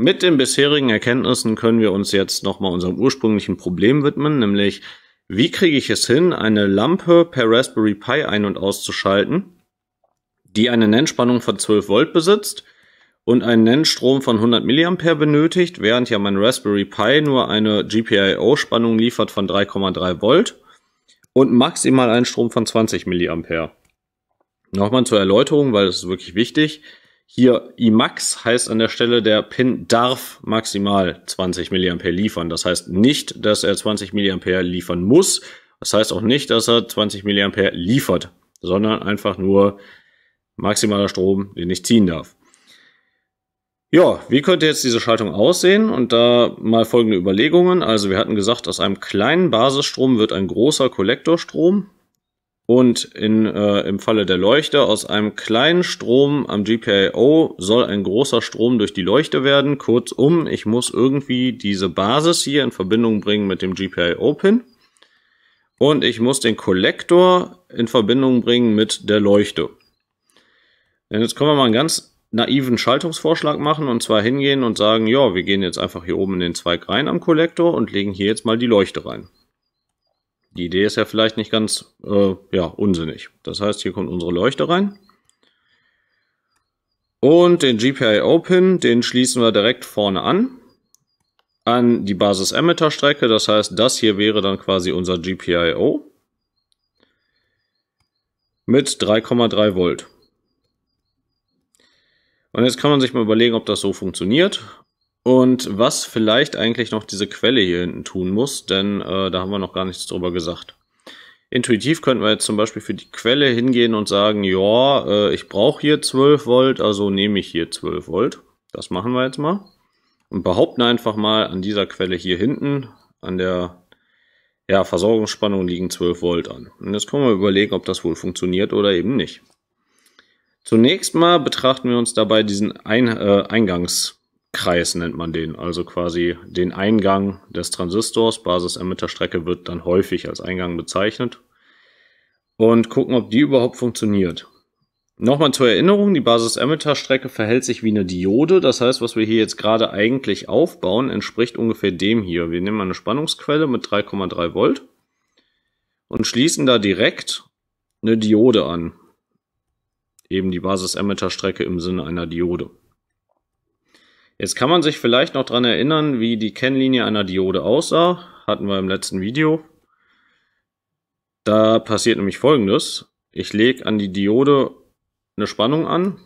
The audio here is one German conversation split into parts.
Mit den bisherigen Erkenntnissen können wir uns jetzt nochmal unserem ursprünglichen Problem widmen, nämlich wie kriege ich es hin, eine Lampe per Raspberry Pi ein- und auszuschalten, die eine Nennspannung von 12 Volt besitzt und einen Nennstrom von 100 mA benötigt, während ja mein Raspberry Pi nur eine GPIO-Spannung liefert von 3,3 Volt und maximal einen Strom von 20 mA. Nochmal zur Erläuterung, weil das ist wirklich wichtig. Hier IMAX heißt an der Stelle, der Pin darf maximal 20 mA liefern. Das heißt nicht, dass er 20 mA liefern muss. Das heißt auch nicht, dass er 20 mA liefert, sondern einfach nur maximaler Strom, den ich ziehen darf. Ja, wie könnte jetzt diese Schaltung aussehen? Und da mal folgende Überlegungen. Also wir hatten gesagt, aus einem kleinen Basisstrom wird ein großer Kollektorstrom. Und in, äh, im Falle der Leuchte, aus einem kleinen Strom am GPIO soll ein großer Strom durch die Leuchte werden. Kurzum, ich muss irgendwie diese Basis hier in Verbindung bringen mit dem GPIO-Pin. Und ich muss den Kollektor in Verbindung bringen mit der Leuchte. Denn jetzt können wir mal einen ganz naiven Schaltungsvorschlag machen und zwar hingehen und sagen, ja, wir gehen jetzt einfach hier oben in den Zweig rein am Kollektor und legen hier jetzt mal die Leuchte rein. Die Idee ist ja vielleicht nicht ganz äh, ja, unsinnig. Das heißt, hier kommt unsere Leuchte rein. Und den GPIO-Pin, den schließen wir direkt vorne an. An die Basis-Emitter-Strecke, das heißt, das hier wäre dann quasi unser GPIO mit 3,3 Volt. Und jetzt kann man sich mal überlegen, ob das so funktioniert. Und was vielleicht eigentlich noch diese Quelle hier hinten tun muss, denn äh, da haben wir noch gar nichts drüber gesagt. Intuitiv könnten wir jetzt zum Beispiel für die Quelle hingehen und sagen, ja, äh, ich brauche hier 12 Volt, also nehme ich hier 12 Volt. Das machen wir jetzt mal. Und behaupten einfach mal, an dieser Quelle hier hinten, an der ja, Versorgungsspannung liegen 12 Volt an. Und jetzt können wir überlegen, ob das wohl funktioniert oder eben nicht. Zunächst mal betrachten wir uns dabei diesen Ein äh, Eingangs. Kreis nennt man den, also quasi den Eingang des Transistors. Basis-Emitter-Strecke wird dann häufig als Eingang bezeichnet. Und gucken, ob die überhaupt funktioniert. Nochmal zur Erinnerung, die Basis-Emitter-Strecke verhält sich wie eine Diode. Das heißt, was wir hier jetzt gerade eigentlich aufbauen, entspricht ungefähr dem hier. Wir nehmen eine Spannungsquelle mit 3,3 Volt und schließen da direkt eine Diode an. Eben die Basis-Emitter-Strecke im Sinne einer Diode. Jetzt kann man sich vielleicht noch dran erinnern, wie die Kennlinie einer Diode aussah. Hatten wir im letzten Video. Da passiert nämlich folgendes. Ich lege an die Diode eine Spannung an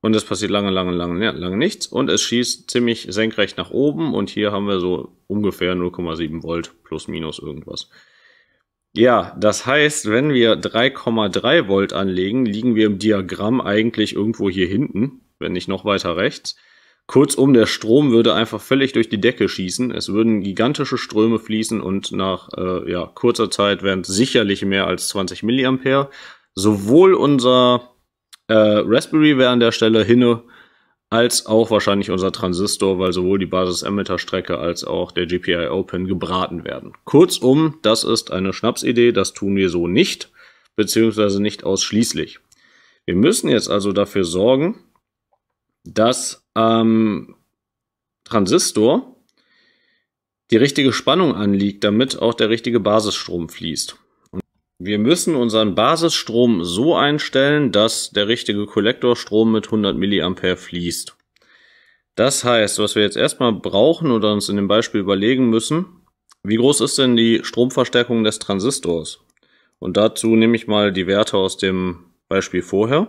und es passiert lange, lange, lange, lange nichts und es schießt ziemlich senkrecht nach oben und hier haben wir so ungefähr 0,7 Volt plus minus irgendwas. Ja, das heißt, wenn wir 3,3 Volt anlegen, liegen wir im Diagramm eigentlich irgendwo hier hinten, wenn nicht noch weiter rechts. Kurzum, der Strom würde einfach völlig durch die Decke schießen. Es würden gigantische Ströme fließen und nach äh, ja, kurzer Zeit wären sicherlich mehr als 20 Milliampere. Sowohl unser äh, Raspberry wäre an der Stelle hinne, als auch wahrscheinlich unser Transistor, weil sowohl die Basis-Emitter-Strecke als auch der GPIO-Pin gebraten werden. Kurzum, das ist eine Schnapsidee, das tun wir so nicht, beziehungsweise nicht ausschließlich. Wir müssen jetzt also dafür sorgen, dass am ähm, Transistor die richtige Spannung anliegt, damit auch der richtige Basisstrom fließt. Und wir müssen unseren Basisstrom so einstellen, dass der richtige Kollektorstrom mit 100 mA fließt. Das heißt, was wir jetzt erstmal brauchen oder uns in dem Beispiel überlegen müssen, wie groß ist denn die Stromverstärkung des Transistors? Und dazu nehme ich mal die Werte aus dem Beispiel vorher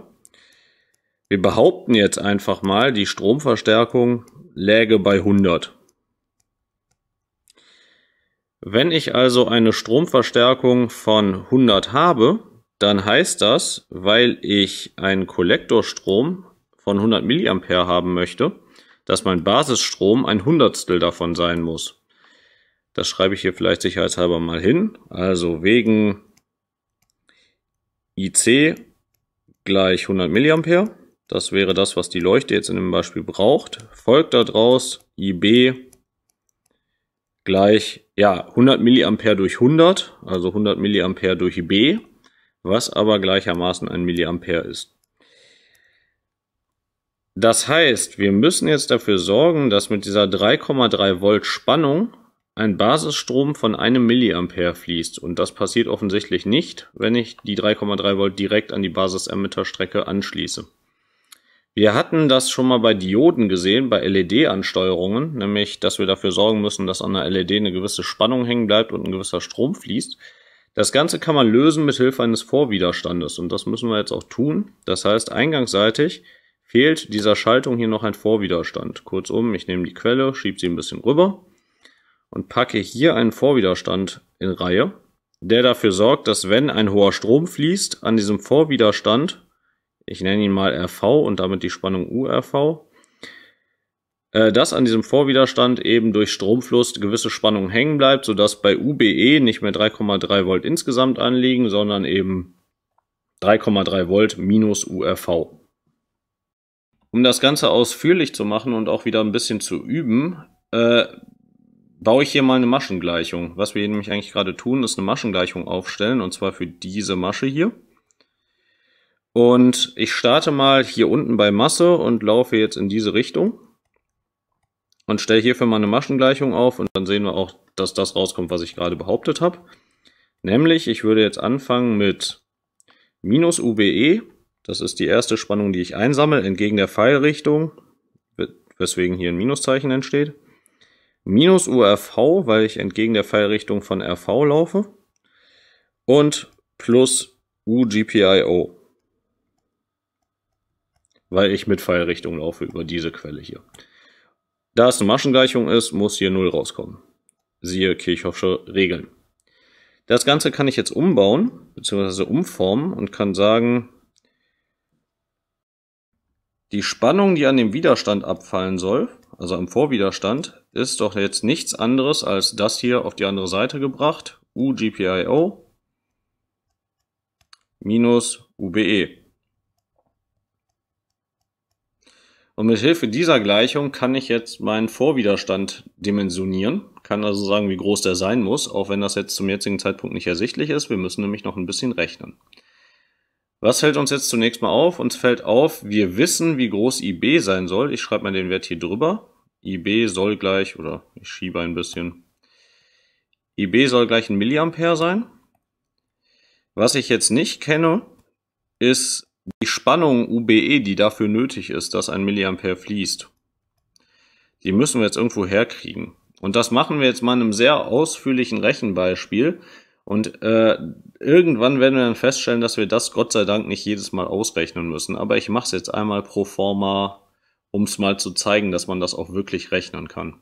wir behaupten jetzt einfach mal, die Stromverstärkung läge bei 100. Wenn ich also eine Stromverstärkung von 100 habe, dann heißt das, weil ich einen Kollektorstrom von 100 mA haben möchte, dass mein Basisstrom ein Hundertstel davon sein muss. Das schreibe ich hier vielleicht sicherheitshalber mal hin. Also wegen IC gleich 100 mA. Das wäre das, was die Leuchte jetzt in dem Beispiel braucht. Folgt daraus IB gleich ja, 100 mA durch 100, also 100 mA durch IB, was aber gleichermaßen ein mA ist. Das heißt, wir müssen jetzt dafür sorgen, dass mit dieser 3,3 Volt Spannung ein Basisstrom von einem Milliampere fließt. Und das passiert offensichtlich nicht, wenn ich die 3,3 Volt direkt an die basis anschließe. Wir hatten das schon mal bei Dioden gesehen, bei LED-Ansteuerungen, nämlich, dass wir dafür sorgen müssen, dass an der LED eine gewisse Spannung hängen bleibt und ein gewisser Strom fließt. Das Ganze kann man lösen mit Hilfe eines Vorwiderstandes und das müssen wir jetzt auch tun. Das heißt, eingangsseitig fehlt dieser Schaltung hier noch ein Vorwiderstand. Kurzum, ich nehme die Quelle, schiebe sie ein bisschen rüber und packe hier einen Vorwiderstand in Reihe, der dafür sorgt, dass wenn ein hoher Strom fließt, an diesem Vorwiderstand ich nenne ihn mal RV und damit die Spannung URV, äh, dass an diesem Vorwiderstand eben durch Stromfluss gewisse Spannung hängen bleibt, sodass bei UBE nicht mehr 3,3 Volt insgesamt anliegen, sondern eben 3,3 Volt minus URV. Um das Ganze ausführlich zu machen und auch wieder ein bisschen zu üben, äh, baue ich hier mal eine Maschengleichung. Was wir hier nämlich eigentlich gerade tun, ist eine Maschengleichung aufstellen, und zwar für diese Masche hier. Und ich starte mal hier unten bei Masse und laufe jetzt in diese Richtung und stelle hierfür mal eine Maschengleichung auf und dann sehen wir auch, dass das rauskommt, was ich gerade behauptet habe. Nämlich, ich würde jetzt anfangen mit minus UBE, das ist die erste Spannung, die ich einsammle, entgegen der Pfeilrichtung, weswegen hier ein Minuszeichen entsteht. Minus URV, weil ich entgegen der Pfeilrichtung von RV laufe. Und plus UGPIO, weil ich mit Pfeilrichtung laufe über diese Quelle hier. Da es eine Maschengleichung ist, muss hier 0 rauskommen. Siehe Kirchhoffsche Regeln. Das Ganze kann ich jetzt umbauen, bzw. umformen und kann sagen, die Spannung, die an dem Widerstand abfallen soll, also am Vorwiderstand, ist doch jetzt nichts anderes als das hier auf die andere Seite gebracht, UGPIO minus UBE. Und mit Hilfe dieser Gleichung kann ich jetzt meinen Vorwiderstand dimensionieren, kann also sagen, wie groß der sein muss, auch wenn das jetzt zum jetzigen Zeitpunkt nicht ersichtlich ist. Wir müssen nämlich noch ein bisschen rechnen. Was fällt uns jetzt zunächst mal auf? Uns fällt auf, wir wissen, wie groß IB sein soll. Ich schreibe mal den Wert hier drüber. IB soll gleich, oder ich schiebe ein bisschen. IB soll gleich ein Milliampere sein. Was ich jetzt nicht kenne, ist die Spannung UBE, die dafür nötig ist, dass ein Milliampere fließt, die müssen wir jetzt irgendwo herkriegen. Und das machen wir jetzt mal in einem sehr ausführlichen Rechenbeispiel. Und äh, irgendwann werden wir dann feststellen, dass wir das Gott sei Dank nicht jedes Mal ausrechnen müssen. Aber ich mache es jetzt einmal pro forma, um es mal zu zeigen, dass man das auch wirklich rechnen kann.